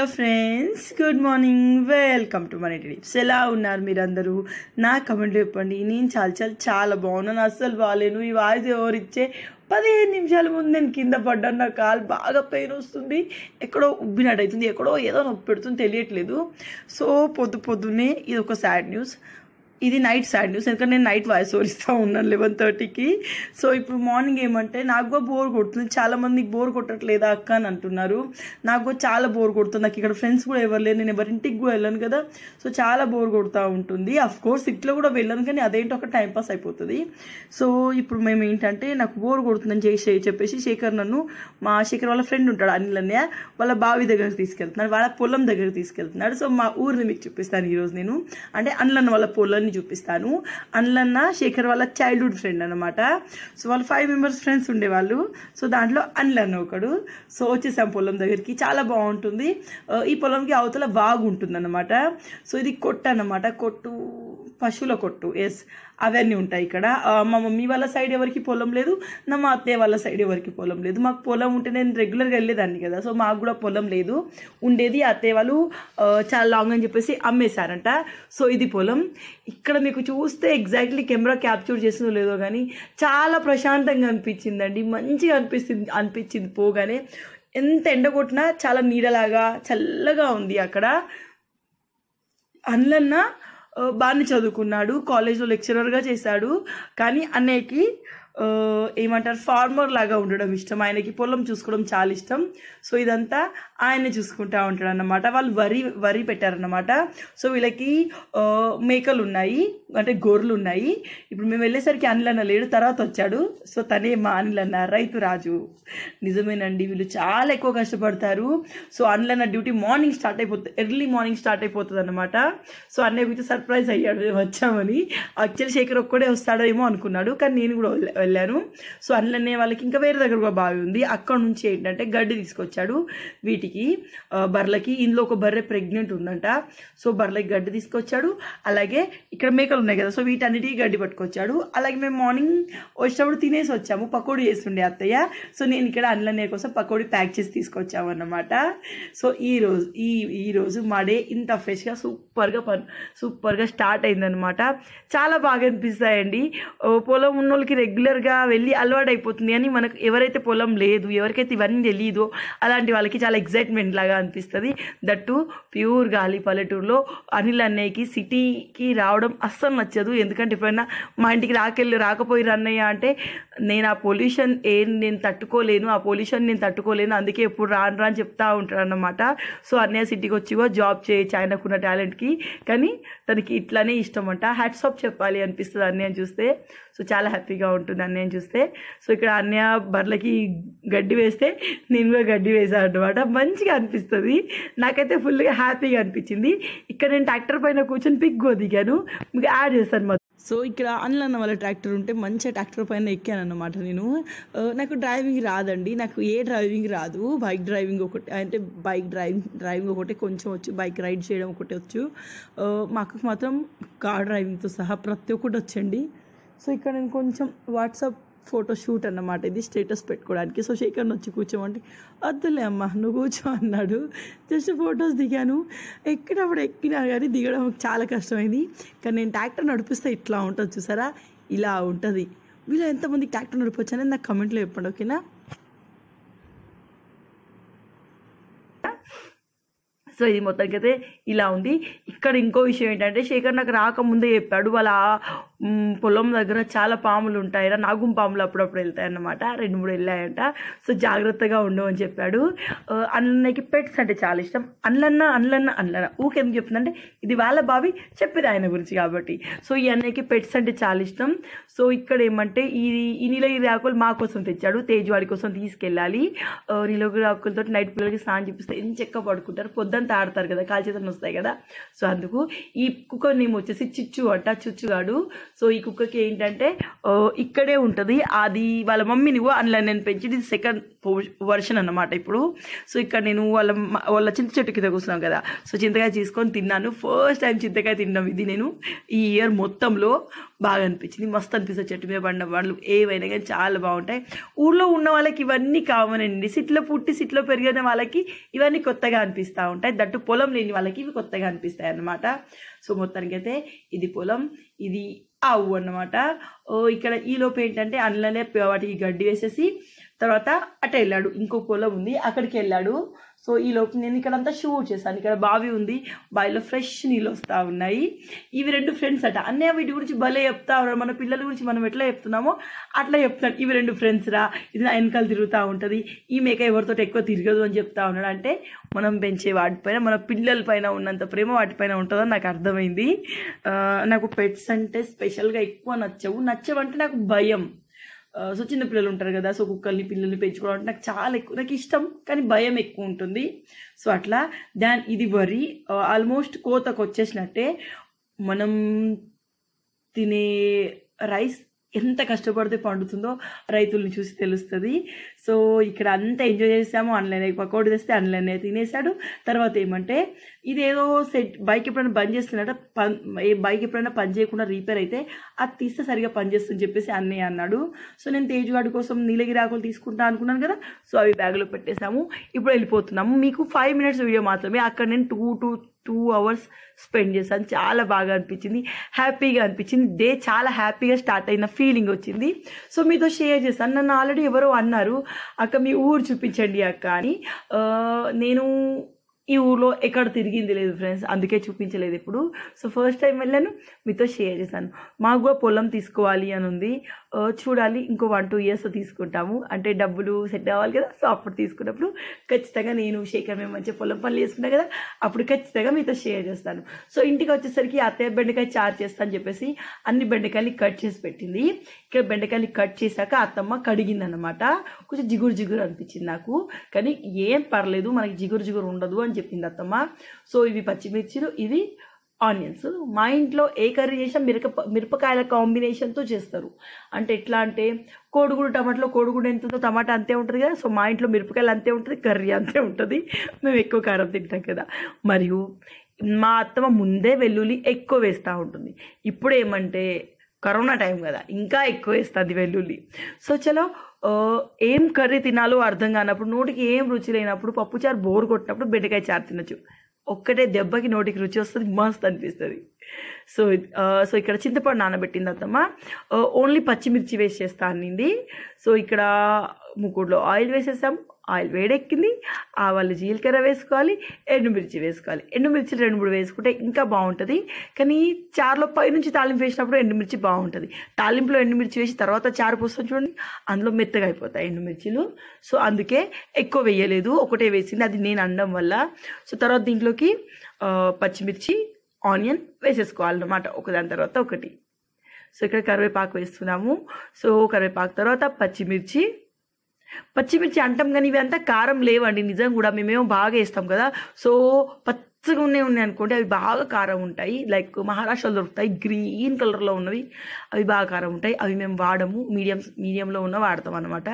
hello friends good morning welcome to మన tips ఎలా ఉన్నారు మీరందరూ నా కమెంట్ చెప్పండి నేను చాలా చాలా చాలా బాగున్నాను అస్సలు బాగాలేను ఈ వాయిస్ ఎవరిచ్చే పదిహేను నిమిషాల ముందు నేను కింద పడ్డాను నా కాల్ బాగా పెయిన్ వస్తుంది ఎక్కడో ఉబ్బినట్టు అవుతుంది ఎక్కడో ఏదో నొప్పి పెడుతుంది తెలియట్లేదు సో పొద్దు పొద్దునే ఇది ఒక సాడ్ న్యూస్ ఇది నైట్ సాడ్ న్యూస్ ఎందుకంటే నేను నైట్ వాయిస్ ఓవర్ ఇస్తూ ఉన్నాను లెవెన్ థర్టీకి సో ఇప్పుడు మార్నింగ్ ఏమంటే నాకు బోర్ కొడుతుంది చాలామందికి బోర్ కొట్టట్లేదా అక్క అని అంటున్నారు నాకు చాలా బోర్ కొడుతుంది నాకు ఇక్కడ ఫ్రెండ్స్ కూడా ఎవరు లేరు నేను ఎవరింటికి కూడా వెళ్ళాను కదా సో చాలా బోర్ కొడుతూ ఉంటుంది అఫ్ కోర్స్ ఇట్లా కూడా వెళ్ళాను కానీ అదేంటో ఒక టైం పాస్ అయిపోతుంది సో ఇప్పుడు మేము ఏంటంటే నాకు బోర్ కొడుతుందని చేసి చెప్పేసి శేఖర్ నన్ను మా శేఖర్ వాళ్ళ ఫ్రెండ్ ఉంటాడు అన్ని అన్నయ్య వాళ్ళ బావి దగ్గరకు తీసుకెళ్తున్నాడు వాళ్ళ పొలం దగ్గరకు తీసుకెళ్తున్నాడు సో మా ఊరిని మీకు చూపిస్తాను ఈరోజు నేను అంటే అన్నలన్న అన్న వాళ్ళ పొలం ఫ్రెండ్ని చూపిస్తాను అన్లన్న శేఖర్ వాళ్ళ చైల్డ్హుడ్ ఫ్రెండ్ అనమాట సో వాళ్ళు ఫైవ్ మెంబర్స్ ఫ్రెండ్స్ ఉండేవాళ్ళు సో దాంట్లో అన్లన్న ఒకడు సో వచ్చేసాం పొలం దగ్గరికి చాలా బాగుంటుంది uh, ఈ పొలంకి అవతల బాగుంటుంది అనమాట సో ఇది కొట్టు అనమాట కొట్టు పశువుల కొట్టు ఎస్ అవన్నీ ఉంటాయి ఇక్కడ మా మమ్మీ వాళ్ళ సైడ్ ఎవరికి పొలం లేదు నా మా అత్తయ్య వాళ్ళ సైడ్ ఎవరికి పొలం లేదు మాకు పొలం ఉంటే నేను రెగ్యులర్గా వెళ్ళేదాన్ని కదా సో మాకు కూడా పొలం లేదు ఉండేది అత్తయ్య వాళ్ళు చాలా లాంగ్ అని చెప్పేసి అమ్మేశారంట సో ఇది పొలం ఇక్కడ మీకు చూస్తే ఎగ్జాక్ట్లీ కెమెరా క్యాప్చర్ చేసిందో లేదో కానీ చాలా ప్రశాంతంగా అనిపించిందండి మంచిగా అనిపిస్తుంది అనిపించింది పోగానే ఎంత ఎండ కొట్టినా చాలా నీడలాగా చల్లగా ఉంది అక్కడ అందులన్నా బాగానే చదువుకున్నాడు కాలేజ్లో లెక్చరర్గా చేశాడు కానీ అన్నయ్యకి ఏమంటారు ఫార్మర్ లాగా ఉండడం ఇష్టం ఆయనకి పొలం చూసుకోవడం చాలా ఇష్టం సో ఇదంతా ఆయన చూసుకుంటూ ఉంటాడు అనమాట వాళ్ళు వరి వరి పెట్టారనమాట సో వీళ్ళకి మేకలు ఉన్నాయి అంటే గొర్రెలు ఉన్నాయి ఇప్పుడు మేము వెళ్ళేసరికి అనిలన్న అన్న లేడు తర్వాత వచ్చాడు సో తనే మా అనిలన్న రైతు రాజు నిజమేనండి వీళ్ళు చాలా ఎక్కువ కష్టపడతారు సో అనిలన్న డ్యూటీ మార్నింగ్ స్టార్ట్ అయిపోతుంది ఎర్లీ మార్నింగ్ స్టార్ట్ అయిపోతుంది అనమాట సో అన్నయ్య గురించి సర్ప్రైజ్ అయ్యాడు వచ్చామని యాక్చువల్లీ శేఖర్ ఒక్కడే వస్తాడో ఏమో అనుకున్నాడు కానీ నేను కూడా వెళ్ళాను సో అనిలన్నయ్య వాళ్ళకి ఇంకా వేరే దగ్గర కూడా బావి ఉంది అక్కడ నుంచి ఏంటంటే గడ్డి తీసుకొచ్చాడు వీటికి ఇంటికి బర్లకి ఇందులో ఒక బర్రె ప్రెగ్నెంట్ ఉందంట సో బర్లకి గడ్డి తీసుకొచ్చాడు అలాగే ఇక్కడ మేకలు ఉన్నాయి కదా సో వీటన్నిటికీ గడ్డి పట్టుకొచ్చాడు అలాగే మేము మార్నింగ్ వచ్చినప్పుడు తినేసి వచ్చాము పకోడీ చేస్తుండే అత్తయ్య సో నేను ఇక్కడ అన్లనే కోసం పకోడీ ప్యాక్ చేసి తీసుకొచ్చాము అన్నమాట సో ఈరోజు ఈ ఈరోజు మా డే ఇంత ఫ్రెష్గా సూపర్గా పని సూపర్గా స్టార్ట్ అయిందనమాట చాలా బాగా అనిపిస్తాయండి పొలం ఉన్న వాళ్ళకి రెగ్యులర్గా వెళ్ళి అలవాటు అయిపోతుంది అని మనకు ఎవరైతే పొలం లేదు ఎవరికైతే ఇవన్నీ తెలియదు అలాంటి వాళ్ళకి చాలా ఎగ్జైట్ ఎక్సైట్మెంట్ లాగా అనిపిస్తుంది దట్టు ప్యూర్ గాలి పల్లెటూరులో అనిల్ అన్నయ్యకి సిటీకి రావడం అస్సలు నచ్చదు ఎందుకంటే ఎప్పుడైనా మా ఇంటికి రాకెళ్ళి రాకపోయిరు అన్నయ్య అంటే నేను ఆ పొల్యూషన్ ఏం నేను తట్టుకోలేను ఆ పొల్యూషన్ నేను తట్టుకోలేను అందుకే ఎప్పుడు రాను రా అని చెప్తా ఉంటాడు అన్నమాట సో అన్నయ్య సిటీకి వచ్చి కూడా జాబ్ చేయొచ్చు ఆయనకున్న టాలెంట్కి కానీ తనకి ఇట్లానే ఇష్టం అంట హ్యాట్స్ ఆఫ్ చెప్పాలి అనిపిస్తుంది అన్నయ్య చూస్తే సో చాలా హ్యాపీగా ఉంటుంది అన్నయ్య చూస్తే సో ఇక్కడ అన్నయ్య బర్లకి గడ్డి వేస్తే నేను కూడా గడ్డి వేసాను అనమాట మంచి మంచిగా అనిపిస్తుంది నాకైతే ఫుల్గా హ్యాపీగా అనిపించింది ఇక్కడ నేను ట్రాక్టర్ పైన కూర్చొని పిగ్గో దిగాను మీకు యాడ్ చేస్తాను సో ఇక్కడ అన్న వాళ్ళ ట్రాక్టర్ ఉంటే మంచిగా ట్రాక్టర్ పైన ఎక్కాను అనమాట నేను uh, నాకు డ్రైవింగ్ రాదండి నాకు ఏ డ్రైవింగ్ రాదు బైక్ డ్రైవింగ్ ఒకటి అంటే బైక్ డ్రైవింగ్ డ్రైవింగ్ ఒకటి కొంచెం వచ్చు బైక్ రైడ్ చేయడం ఒకటి వచ్చు uh, మాకు మాత్రం కార్ డ్రైవింగ్తో సహా ప్రతి ఒక్కటి వచ్చండి సో ఇక్కడ నేను కొంచెం వాట్సాప్ ఫోటో షూట్ అన్నమాట ఇది స్టేటస్ పెట్టుకోవడానికి సో శేఖర్ని వచ్చి కూర్చోమంటే వద్దులే అమ్మ నువ్వు కూర్చో అన్నాడు జస్ట్ ఫొటోస్ దిగాను ఎక్కినప్పుడు ఎక్కినా కానీ దిగడం చాలా కష్టమైంది కానీ నేను ట్రాక్టర్ నడిపిస్తే ఇట్లా ఉంటుంది చూసారా ఇలా ఉంటుంది వీళ్ళు ఎంతమంది ట్రాక్టర్ నడిపొచ్చానని నాకు కమెంట్లో చెప్పండి ఓకేనా సో ఇది మొత్తానికి అయితే ఇలా ఉంది ఇక్కడ ఇంకో విషయం ఏంటంటే శేఖర్ నాకు రాకముందే చెప్పాడు వాళ్ళ పొలం దగ్గర చాలా పాములు ఉంటాయిరా నాగుం పాములు అప్పుడప్పుడు వెళ్తాయన్నమాట రెండు మూడు వెళ్ళాయంట సో జాగ్రత్తగా ఉండు అని చెప్పాడు అన్నకి పెట్స్ అంటే చాలా ఇష్టం అన్లన్న అన్లన్న అన్లన్న ఊకేం చెప్తుందంటే ఇది వాళ్ళ బావి చెప్పింది ఆయన గురించి కాబట్టి సో ఈ అన్నయ్యకి పెట్స్ అంటే చాలా ఇష్టం సో ఇక్కడ ఏమంటే ఇది ఈ నీలగిరి ఆకులు మా కోసం తెచ్చాడు తేజువాడి కోసం తీసుకెళ్ళాలి నీలగిరి ఆకులతో నైట్ పిల్లలకి స్నానం చూపిస్తే ఎంత చెక్క పడుకుంటారు పొద్దుంతా ఆడతారు కదా కాల్చేతను వస్తాయి కదా సో అందుకు ఈ కుక్కర్ నేమ్ వచ్చేసి చిచ్చు అంట చుచ్చుగాడు సో ఈ కుక్కకి ఏంటంటే ఇక్కడే ఉంటుంది అది వాళ్ళ మమ్మీని అందులో నేను పెంచింది సెకండ్ వర్షన్ అనమాట ఇప్పుడు సో ఇక్కడ నేను వాళ్ళ వాళ్ళ చింత చెట్టు కింద కూర్చున్నాం కదా సో చింతకాయ తీసుకొని తిన్నాను ఫస్ట్ టైం చింతకాయ తిన్నాం ఇది నేను ఈ ఇయర్ మొత్తంలో బాగా అనిపించింది మస్తు అనిపిస్తుంది చెట్టు మీద పడిన వాళ్ళు ఏవైనా కానీ చాలా బాగుంటాయి ఊళ్ళో ఉన్న వాళ్ళకి ఇవన్నీ కామన్ అండి సిట్లో పుట్టి సిట్లో పెరిగిన వాళ్ళకి ఇవన్నీ కొత్తగా అనిపిస్తూ ఉంటాయి దట్టు పొలం లేని వాళ్ళకి ఇవి కొత్తగా అనిపిస్తాయి అన్నమాట సో మొత్తానికైతే ఇది పొలం ఇది అవు అన్నమాట ఇక్కడ ఈలోపు ఏంటంటే అందులోనే వాటికి గడ్డి వేసేసి తర్వాత అటు వెళ్ళాడు ఇంకో పొలం ఉంది అక్కడికి వెళ్ళాడు సో ఈ లోపు నేను ఇక్కడ అంతా షూట్ చేశాను ఇక్కడ బావి ఉంది బావిలో ఫ్రెష్ నీళ్ళు వస్తూ ఉన్నాయి ఇవి రెండు ఫ్రెండ్స్ అట అన్నయ్య వీటి గురించి భలే చెప్తా ఉన్నారు మన పిల్లల గురించి మనం ఎట్లా చెప్తున్నామో అట్లా చెప్తాడు ఇవి రెండు ఫ్రెండ్స్ రా ఇది నా వెనకాల తిరుగుతూ ఉంటుంది ఈ మేక ఎవరితో ఎక్కువ తిరగదు అని చెప్తా ఉన్నాడు అంటే మనం పెంచే వాటిపైన మన పిల్లల పైన ఉన్నంత ప్రేమ వాటిపైన ఉంటుందని నాకు అర్థమైంది నాకు పెట్స్ అంటే స్పెషల్గా ఎక్కువ నచ్చవు నచ్చవంటే నాకు భయం సో పిల్లలు ఉంటారు కదా సో కుక్కల్ని పిల్లల్ని పెంచుకోవడం నాకు చాలా ఎక్కువ నాకు ఇష్టం కానీ భయం ఎక్కువ ఉంటుంది సో అట్లా దాని ఇది వరి ఆల్మోస్ట్ కోతకు వచ్చేసినట్టే మనం తినే రైస్ ఎంత కష్టపడితే పండుతుందో రైతుల్ని చూసి తెలుస్తుంది సో ఇక్కడ అంతా ఎంజాయ్ చేసాము ఆన్లైన్ పకోడి తెస్తే ఆన్లైన్ తినేసాడు తర్వాత ఏమంటే ఇదేదో సెట్ బైక్ ఎప్పుడైనా బంద్ ఏ బైక్ ఎప్పుడైనా పని చేయకుండా రిపేర్ అయితే అది తీస్తే సరిగా పనిచేస్తుందని చెప్పేసి అన్నయ్య అన్నాడు సో నేను తేజుగాడి కోసం నీలగిరి ఆకులు తీసుకుంటా అనుకున్నాను కదా సో అవి బ్యాగ్లో పెట్టేశాము ఇప్పుడు వెళ్ళిపోతున్నాము మీకు ఫైవ్ మినిట్స్ వీడియో మాత్రమే అక్కడ నేను two two two hours spend చేశాను చాలా బాగా అనిపించింది హ్యాపీగా అనిపించింది డే చాలా హ్యాపీగా స్టార్ట్ అయిన ఫీలింగ్ వచ్చింది సో మీతో షేర్ చేస్తాను నన్ను ఆల్రెడీ ఎవరో అన్నారు అక్క మీ ఊరు చూపించండి అక్క అని నేను ఈ ఊర్లో ఎక్కడ తిరిగింది లేదు ఫ్రెండ్స్ అందుకే చూపించలేదు ఇప్పుడు సో ఫస్ట్ టైం వెళ్ళాను మీతో షేర్ చేశాను మాకు కూడా పొలం తీసుకోవాలి అని ఉంది uh, చూడాలి ఇంకో వన్ టూ ఇయర్స్ తీసుకుంటాము అంటే డబ్బులు సెట్ అవ్వాలి కదా సో అప్పుడు తీసుకున్నప్పుడు ఖచ్చితంగా నేను శేఖర్ మేము మంచి పొలం పనులు చేసుకున్నా కదా అప్పుడు ఖచ్చితంగా మీతో షేర్ చేస్తాను సో ఇంటికి వచ్చేసరికి అత్తయ్య బెండకాయ చారు చేస్తాను చెప్పేసి అన్ని బెండకాయలు కట్ చేసి పెట్టింది ఇక్కడ బెండకాయలు కట్ చేశాక అత్తమ్మ కడిగింది అనమాట కొంచెం జిగురు జిగురు అనిపించింది నాకు కానీ ఏం పర్లేదు మనకి జిగురు జిగురు ఉండదు అని చెప్పింది అత్తమ్మ సో ఇవి పచ్చిమిర్చిలు ఇవి ఆనియన్స్ మా ఇంట్లో ఏ కర్రీ చేసినా మిరక మిరపకాయల కాంబినేషన్తో చేస్తారు అంటే ఎట్లా అంటే కోడిగుడు టమాటాలో కోడిగుడు ఎంత ఉందో టమాటా అంతే ఉంటుంది కదా సో మా ఇంట్లో మిరపకాయలు అంతే ఉంటుంది కర్రీ అంతే ఉంటుంది మేము ఎక్కువ కారం తింటాం కదా మరియు మా అత్తమ్మ ముందే వెల్లుల్లి ఎక్కువ వేస్తూ ఉంటుంది ఇప్పుడు ఏమంటే కరోనా టైం కదా ఇంకా ఎక్కువ వేస్తుంది వెల్లుల్లి సో చలో ఏం కర్రీ తినాలో అర్థం కానప్పుడు నోటికి ఏం రుచి లేనప్పుడు పప్పుచారు బోరు కొట్టినప్పుడు బెండకాయ చారు తినచ్చు ఒక్కటే దెబ్బకి నోటికి రుచి వస్తుంది మస్తు అనిపిస్తుంది సో సో ఇక్కడ చింతపండు నానబెట్టింది అత్తమ్మ ఓన్లీ పచ్చిమిర్చి వేసేస్తా చేస్తా అనింది సో ఇక్కడ ముక్కుడులో ఆయిల్ వేసేసాం ఆయిల్ వేడెక్కింది ఆవాలు జీలకర్ర వేసుకోవాలి ఎండుమిర్చి వేసుకోవాలి ఎండుమిర్చి రెండు మూడు వేసుకుంటే ఇంకా బాగుంటుంది కానీ చారులో పై నుంచి తాలింపు వేసినప్పుడు ఎండుమిర్చి బాగుంటుంది తాలింపులో ఎండుమిర్చి వేసి తర్వాత చారు పోస్తాం చూడండి అందులో మెత్తగా అయిపోతాయి ఎండుమిర్చిలు సో అందుకే ఎక్కువ వేయలేదు ఒకటే వేసింది అది నేను అనడం వల్ల సో తర్వాత దీంట్లోకి పచ్చిమిర్చి ఆనియన్ వేసేసుకోవాలన్నమాట ఒకదాని తర్వాత ఒకటి సో ఇక్కడ కరివేపాకు వేస్తున్నాము సో కరివేపాకు తర్వాత పచ్చిమిర్చి పచ్చిమిర్చి అంటాం కానీ ఇవంతా కారం లేవండి నిజం కూడా మేమేమో బాగా వేస్తాం కదా సో పచ్చగా ఉన్నాయి ఉన్నాయి అనుకోండి అవి బాగా కారం ఉంటాయి లైక్ మహారాష్ట్రలో దొరుకుతాయి గ్రీన్ కలర్లో ఉన్నవి అవి బాగా కారం ఉంటాయి అవి మేము వాడము మీడియం మీడియంలో ఉన్న వాడతాం అనమాట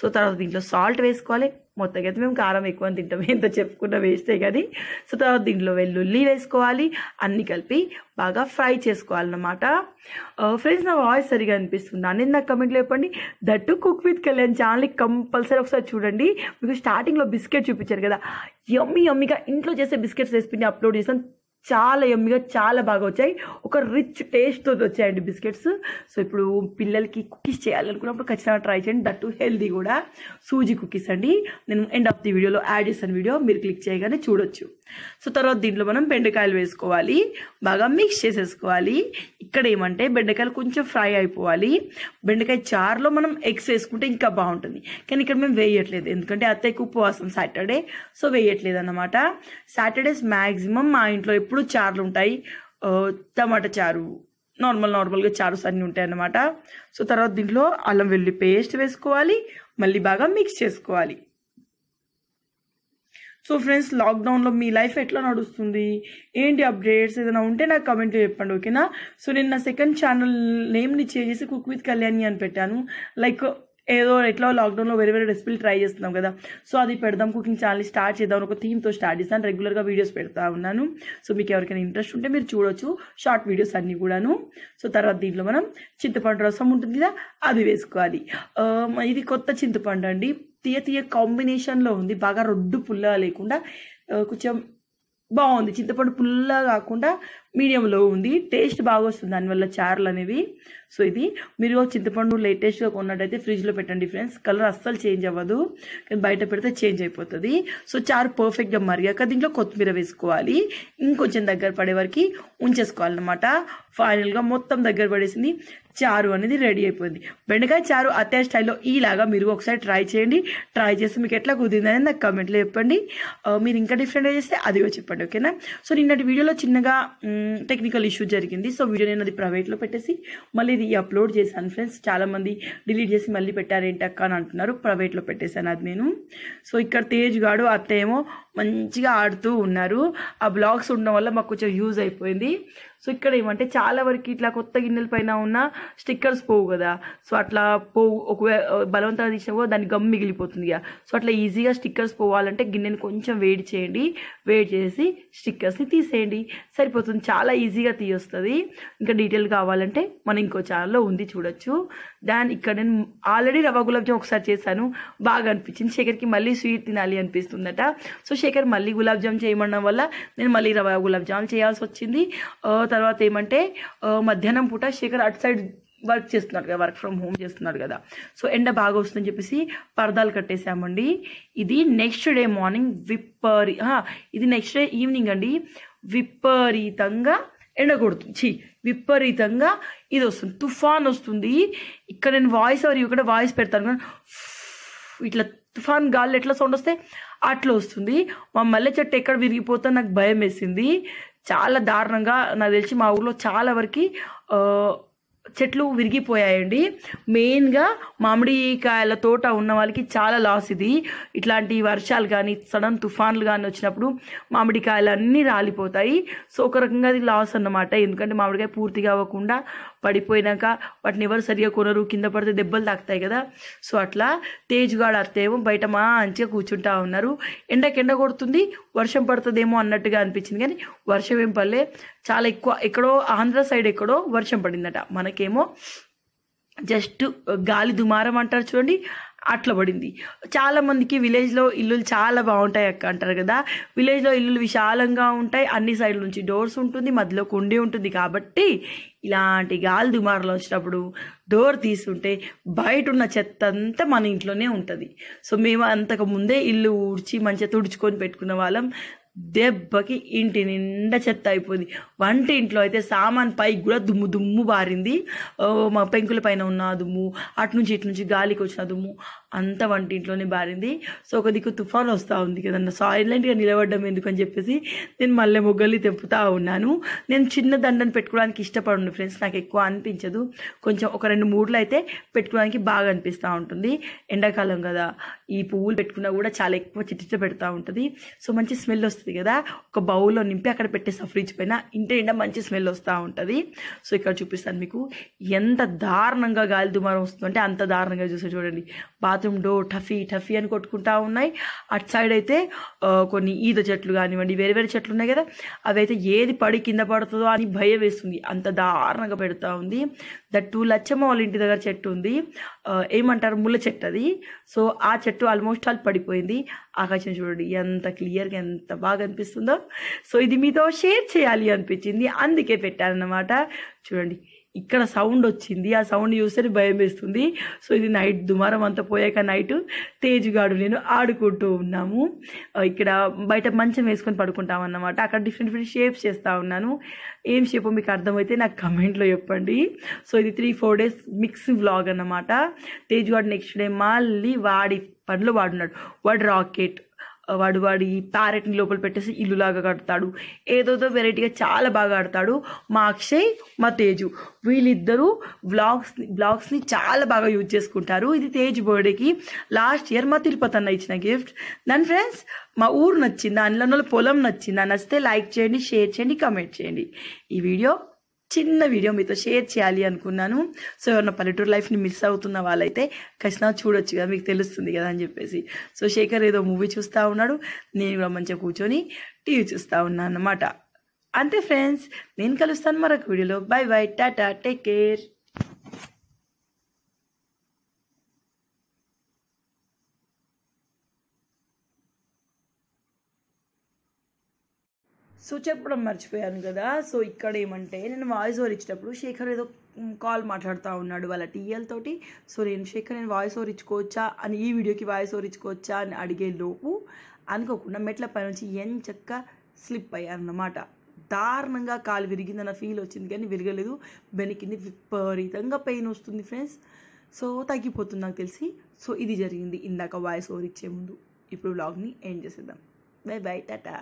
సో తర్వాత దీంట్లో సాల్ట్ వేసుకోవాలి మొత్తం అయితే మేము కారం ఎక్కువ తింటాం ఎంత చెప్పుకున్నా వేస్తే కానీ సో తర్వాత దీంట్లో వెల్లుల్లి వేసుకోవాలి అన్ని కలిపి బాగా ఫ్రై చేసుకోవాలన్నమాట ఫ్రెండ్స్ నా వాయిస్ సరిగా అనిపిస్తుంది అనేది నాకు కమెంట్లో చెప్పండి దట్టు కుక్ విత్ కళ్యాణ్ ఛానల్కి కంపల్సరీ ఒకసారి చూడండి మీకు స్టార్టింగ్లో బిస్కెట్ చూపించారు కదా ఎమ్మి ఎమ్మిగా ఇంట్లో చేసే బిస్కెట్స్ రెసిపీని అప్లోడ్ చేస్తాను చాలా ఎమ్మిగా చాలా బాగా వచ్చాయి ఒక రిచ్ టేస్ట్తో వచ్చాయండి బిస్కెట్స్ సో ఇప్పుడు పిల్లలకి కుకీస్ చేయాలనుకున్నప్పుడు ఖచ్చితంగా ట్రై చేయండి దట్ టు హెల్దీ కూడా సూజీ కుకీస్ అండి నేను ఎండ్ ఆఫ్ ది వీడియోలో యాడ్ చేస్తాను వీడియో మీరు క్లిక్ చేయగానే చూడొచ్చు సో తర్వాత దీంట్లో మనం బెండకాయలు వేసుకోవాలి బాగా మిక్స్ చేసేసుకోవాలి ఇక్కడ ఏమంటే బెండకాయలు కొంచెం ఫ్రై అయిపోవాలి బెండకాయ చారులో మనం ఎగ్స్ వేసుకుంటే ఇంకా బాగుంటుంది కానీ ఇక్కడ మేము వేయట్లేదు ఎందుకంటే ఎక్కువ ఉపవాసం సాటర్డే సో వేయట్లేదు అనమాట సాటర్డేస్ మ్యాక్సిమం మా ఇంట్లో ఎప్పుడు చారులు ఉంటాయి టమాటా చారు నార్మల్ నార్మల్గా చారుస్ అన్నీ ఉంటాయి అన్నమాట సో తర్వాత దీంట్లో అల్లం వెల్లుల్లి పేస్ట్ వేసుకోవాలి మళ్ళీ బాగా మిక్స్ చేసుకోవాలి సో ఫ్రెండ్స్ లాక్డౌన్లో మీ లైఫ్ ఎట్లా నడుస్తుంది ఏంటి అప్డేట్స్ ఏదైనా ఉంటే నాకు కమెంట్లో చెప్పండి ఓకేనా సో నేను నా సెకండ్ ఛానల్ నేమ్ని చేసి కుక్ విత్ కళ్యాణి అని పెట్టాను లైక్ ఏదో ఎట్లా లాక్డౌన్లో వేరే వేరే రెసిపీలు ట్రై చేస్తున్నాం కదా సో అది పెడదాం కుకింగ్ ఛానల్ స్టార్ట్ చేద్దాం ఒక థీమ్తో స్టార్ట్ చేస్తాను రెగ్యులర్గా వీడియోస్ పెడతా ఉన్నాను సో మీకు ఎవరికైనా ఇంట్రెస్ట్ ఉంటే మీరు చూడొచ్చు షార్ట్ వీడియోస్ అన్నీ కూడాను సో తర్వాత దీంట్లో మనం చింతపండు రసం ఉంటుంది కదా అది వేసుకోవాలి um, ఇది కొత్త చింతపండు అండి తీయ తీయ కాంబినేషన్లో ఉంది బాగా రొడ్డు పుల్ల లేకుండా కొంచెం బాగుంది చింతపండు పుల్ల కాకుండా మీడియంలో ఉంది టేస్ట్ బాగా వస్తుంది దానివల్ల చారులు అనేవి సో ఇది మీరు చింతపండు లేటెస్ట్గా కొన్నట్టయితే ఫ్రిడ్జ్లో పెట్టండి ఫ్రెండ్స్ కలర్ అస్సలు చేంజ్ అవ్వదు కానీ బయట పెడితే చేంజ్ అయిపోతుంది సో చారు పర్ఫెక్ట్గా మరిగాక దీంట్లో కొత్తిమీర వేసుకోవాలి ఇంకొంచెం దగ్గర పడే వరకు ఉంచేసుకోవాలన్నమాట ఫైనల్గా మొత్తం దగ్గర పడేసింది చారు అనేది రెడీ అయిపోయింది బెండకాయ చారు అత్య స్టైల్లో ఈలాగా మీరు ఒకసారి ట్రై చేయండి ట్రై చేసి మీకు ఎట్లా కుదిరింది అనేది నాకు కమెంట్లో చెప్పండి మీరు ఇంకా డిఫరెంట్గా చేస్తే అదిగో చెప్పండి ఓకేనా సో నిన్నటి వీడియోలో చిన్నగా టెక్నికల్ ఇష్యూ జరిగింది సో వీడియో నేను అది ప్రైవేట్లో పెట్టేసి మళ్ళీ ఇది అప్లోడ్ చేశాను ఫ్రెండ్స్ చాలామంది డిలీట్ చేసి మళ్ళీ ఏంటక్క అని అంటున్నారు ప్రైవేట్లో పెట్టేశాను అది నేను సో ఇక్కడ తేజ్ గాడు అత్త ఏమో మంచిగా ఆడుతూ ఉన్నారు ఆ బ్లాగ్స్ ఉండడం వల్ల మాకు కొంచెం యూజ్ అయిపోయింది సో ఇక్కడ ఏమంటే చాలా వరకు ఇట్లా కొత్త గిన్నెల పైన ఉన్న స్టిక్కర్స్ పోవు కదా సో అట్లా పోవు ఒకవేళ బలవంతంగా తీసినా కూడా దాని గమ్ మిగిలిపోతుంది కదా సో అట్లా ఈజీగా స్టిక్కర్స్ పోవాలంటే గిన్నెని కొంచెం వేడి చేయండి వేడి చేసి స్టిక్కర్స్ని తీసేయండి సరిపోతుంది చాలా ఈజీగా తీయొస్తుంది ఇంకా డీటెయిల్ కావాలంటే మనం ఇంకో ఛానల్లో ఉంది చూడొచ్చు దాని ఇక్కడ నేను ఆల్రెడీ రవ్వ గులాబ్ జామ్ ఒకసారి చేశాను బాగా అనిపించింది శేఖర్కి మళ్ళీ స్వీట్ తినాలి అనిపిస్తుందట సో చంద్రశేఖర్ మళ్ళీ గులాబ్ జామ్ చేయమనడం వల్ల నేను మళ్ళీ రవా గులాబ్ జామ్ చేయాల్సి వచ్చింది తర్వాత ఏమంటే మధ్యాహ్నం పూట శేఖర్ అటు సైడ్ వర్క్ చేస్తున్నాడు కదా వర్క్ ఫ్రమ్ హోమ్ చేస్తున్నాడు కదా సో ఎండ బాగా వస్తుందని చెప్పేసి పర్దాలు కట్టేశామండి ఇది నెక్స్ట్ డే మార్నింగ్ విప్పరి ఇది నెక్స్ట్ డే ఈవినింగ్ అండి విపరీతంగా ఎండ కొడుతుంది విపరీతంగా ఇది వస్తుంది తుఫాన్ వస్తుంది ఇక్కడ నేను వాయిస్ ఎవరు ఇక్కడ వాయిస్ పెడతాను ఇట్లా తుఫాన్ గాలి ఎట్లా సౌండ్ వస్తే అట్లా వస్తుంది మా మల్లె చెట్టు ఎక్కడ విరిగిపోతే నాకు భయం వేసింది చాలా దారుణంగా నాకు తెలిసి మా ఊర్లో చాలా వరకు చెట్లు విరిగిపోయాయండి మెయిన్గా మామిడికాయల తోట ఉన్న వాళ్ళకి చాలా లాస్ ఇది ఇట్లాంటి వర్షాలు కానీ సడన్ తుఫాన్లు కానీ వచ్చినప్పుడు మామిడికాయలు అన్నీ రాలిపోతాయి సో ఒక రకంగా అది లాస్ అన్నమాట ఎందుకంటే మామిడికాయ పూర్తిగా అవ్వకుండా పడిపోయినాక వాటిని ఎవరు సరిగా కొనరు కింద పడితే దెబ్బలు తాకుతాయి కదా సో అట్లా తేజ్గాడు అత్తేమో బయట మంచిగా కూర్చుంటా ఉన్నారు ఎండకి ఎండ కొడుతుంది వర్షం పడుతుందేమో అన్నట్టుగా అనిపించింది కానీ వర్షం ఏం పల్లె చాలా ఎక్కువ ఎక్కడో ఆంధ్ర సైడ్ ఎక్కడో వర్షం పడిందట మనకేమో జస్ట్ గాలి దుమారం అంటారు చూడండి అట్లా పడింది చాలామందికి విలేజ్లో ఇల్లు చాలా బాగుంటాయి అక్క అంటారు కదా విలేజ్లో ఇల్లులు విశాలంగా ఉంటాయి అన్ని సైడ్ల నుంచి డోర్స్ ఉంటుంది మధ్యలో కుండి ఉంటుంది కాబట్టి ఇలాంటి గాలి దుమారులు వచ్చినప్పుడు డోర్ తీసుకుంటే బయట ఉన్న చెత్త అంతా మన ఇంట్లోనే ఉంటుంది సో మేము అంతకు ముందే ఇల్లు ఊడ్చి మంచిగా తుడుచుకొని పెట్టుకున్న వాళ్ళం దెబ్బకి ఇంటి నిండా చెత్త అయిపోయింది వంట ఇంట్లో అయితే సామాన్ పై కూడా దుమ్ము దుమ్ము బారింది మా పెంకుల పైన ఉన్న దుమ్ము అటు నుంచి ఇటు నుంచి గాలికి వచ్చిన దుమ్ము అంత ఇంట్లోనే బారింది సో ఒక దిక్కు తుఫాన్ వస్తూ ఉంది కదన్న సైలెంట్గా నిలబడడం ఎందుకని చెప్పేసి నేను మళ్ళీ మొగ్గల్ని తెప్పుతా ఉన్నాను నేను చిన్న దండను పెట్టుకోవడానికి ఇష్టపడను ఫ్రెండ్స్ నాకు ఎక్కువ అనిపించదు కొంచెం ఒక రెండు మూడులు అయితే పెట్టుకోవడానికి బాగా అనిపిస్తూ ఉంటుంది ఎండాకాలం కదా ఈ పువ్వులు పెట్టుకున్నా కూడా చాలా ఎక్కువ చిట్ట పెడతా ఉంటుంది సో మంచి స్మెల్ వస్తుంది వస్తుంది కదా ఒక బౌల్లో నింపి అక్కడ పెట్టేస్తాం ఫ్రిడ్జ్ పైన ఇంటి నిండా మంచి స్మెల్ వస్తూ ఉంటుంది సో ఇక్కడ చూపిస్తాను మీకు ఎంత దారుణంగా గాలి దుమారం వస్తుందంటే అంత దారుణంగా చూస్తే చూడండి బాత్రూమ్ డోర్ టఫీ టఫీ అని కొట్టుకుంటా ఉన్నాయి అటు సైడ్ అయితే కొన్ని ఈద చెట్లు కానివ్వండి వేరే వేరే చెట్లు ఉన్నాయి కదా అవైతే ఏది పడి కింద పడుతుందో అని భయం వేస్తుంది అంత దారుణంగా పెడతా ఉంది దట్టు లచ్చమ్మ వాళ్ళ ఇంటి దగ్గర చెట్టు ఉంది ఏమంటారు ముళ్ళ చెట్టు అది సో ఆ చెట్టు ఆల్మోస్ట్ ఆల్ పడిపోయింది ఆకాశం చూడండి ఎంత క్లియర్గా ఎంత బాగా అనిపిస్తుందో సో ఇది మీతో షేర్ చేయాలి అనిపించింది అందుకే పెట్టానన్నమాట చూడండి ఇక్కడ సౌండ్ వచ్చింది ఆ సౌండ్ చూస్తే భయం వేస్తుంది సో ఇది నైట్ దుమారం అంతా పోయాక నైట్ తేజుగాడు నేను ఆడుకుంటూ ఉన్నాము ఇక్కడ బయట మంచం వేసుకొని పడుకుంటాం అన్నమాట అక్కడ డిఫరెంట్ డిఫరెంట్ షేప్స్ చేస్తూ ఉన్నాను ఏం షేప్ మీకు అర్థమైతే నాకు కమెంట్లో చెప్పండి సో ఇది three four days mix vlog అన్నమాట తేజుగాడు నెక్స్ట్ డే మళ్ళీ వాడి పనులు వాడున్నాడు వాడు రాకెట్ వాడు వాడి ప్యారెట్ని లోపల పెట్టేసి ఇల్లులాగా కడతాడు ఏదోదో వెరైటీగా చాలా బాగా ఆడతాడు మా అక్షయ్ మా తేజు వీళ్ళిద్దరూ బ్లాగ్స్ బ్లాగ్స్ని చాలా బాగా యూజ్ చేసుకుంటారు ఇది తేజ్ బర్త్డేకి లాస్ట్ ఇయర్ మా తిరుపతి అన్న ఇచ్చిన గిఫ్ట్ దాని ఫ్రెండ్స్ మా ఊరు నచ్చింది అందులో పొలం నచ్చింది నచ్చితే లైక్ చేయండి షేర్ చేయండి కమెంట్ చేయండి ఈ వీడియో చిన్న వీడియో మీతో షేర్ చేయాలి అనుకున్నాను సో ఎవరన్నా పల్లెటూరు లైఫ్ని మిస్ అవుతున్న వాళ్ళైతే ఖచ్చితంగా చూడొచ్చు కదా మీకు తెలుస్తుంది కదా అని చెప్పేసి సో శేఖర్ ఏదో మూవీ చూస్తూ ఉన్నాడు నేను కూడా మంచిగా కూర్చొని టీవీ చూస్తూ ఉన్నాను అనమాట అంతే ఫ్రెండ్స్ నేను కలుస్తాను మరొక వీడియోలో bye bye tata take care so చెప్పడం మర్చిపోయాను కదా సో ఇక్కడ ఏమంటే నేను వాయిస్ ఓవర్ ఇచ్చేటప్పుడు శేఖర్ ఏదో కాల్ మాట్లాడుతూ ఉన్నాడు వాళ్ళ టీఎల్ తోటి సో నేను శేఖర్ నేను వాయిస్ ఓవర్ ఇచ్చుకోవచ్చా అని ఈ వీడియోకి వాయిస్ ఓవర్ ఇచ్చుకోవచ్చా అని అడిగే లోపు అనుకోకుండా మెట్ల పైనుంచి చక్క స్లిప్ అన్నమాట దారుణంగా కాలు విరిగిందన్న ఫీల్ వచ్చింది కానీ విరగలేదు వెనకింది విపరీతంగా పెయిన్ వస్తుంది ఫ్రెండ్స్ సో తగ్గిపోతుంది నాకు తెలిసి సో ఇది జరిగింది ఇందాక వాయిస్ ఓవర్ ఇచ్చే ముందు ఇప్పుడు వ్లాగ్ని ఎండ్ చేసేద్దాం బై బై టాటా